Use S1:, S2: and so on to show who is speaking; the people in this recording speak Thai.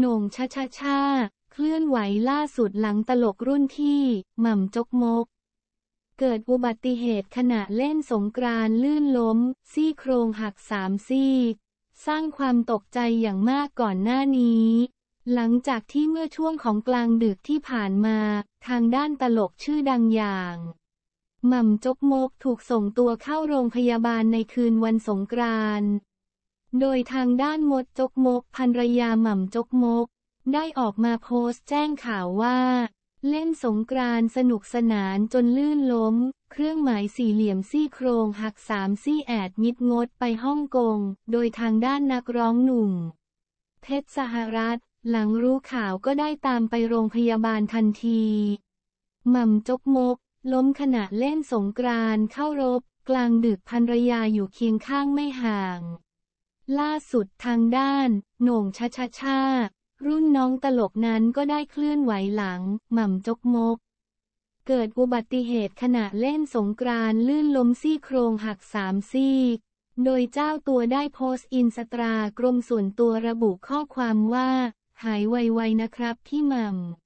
S1: หน่งชะชะชาเคลื่อนไหวล่าสุดหลังตลกรุ่นที่ หม่ำจกมก เกิดอุบัติเหตุขณะเล่นสงกรานลื่นล้ม ซี่โครงหักสามซี่สร้างความตกใจอย่างมากก่อนหน้านี้ หลังจากที่เมื่อช่วงของกลางดึกที่ผ่านมาทางด้านตลกชื่อดังอย่างหม่ำจกมกถูกส่งตัวเข้าโรงพยาบาลในคืนวันสงกรานต์โดยทางด้าน มดจกมกภรรยาหม่ำจกมก ได้ออกมาโพสต์แจ้งข่าวว่า เล่นสงกรานสนุกสนานจนลื่นล้ม เครื่องหมายสี่เหลี่ยมซี่โครงหักสามซี่แอดมิดงดไปฮ่องกงโดยทางด้านนักร้องหนุ่ม เพชรสหรัฐหลังรู้ข่าวก็ได้ตามไปโรงพยาบาลทันที หม่ำจกมก ล้มขณะเล่นสงกรานเข้ารบ กลางดึกภรรยาอยู่เคียงข้างไม่ห่างล่าสุดทางด้านโหน่งชะชะชารุ่นน้องตลกนั้นก็ได้เคลื่อนไหวหลังหม่ำจกมก เกิดอุบัติเหตุขณะเล่นสงกรานลื่นล้มซี่โครงหักสามซี่ โดยเจ้าตัวได้โพสต์อินสตรากรมส่วนตัวระบุข้อความว่าหายไวๆ นะครับพี่หม่ำ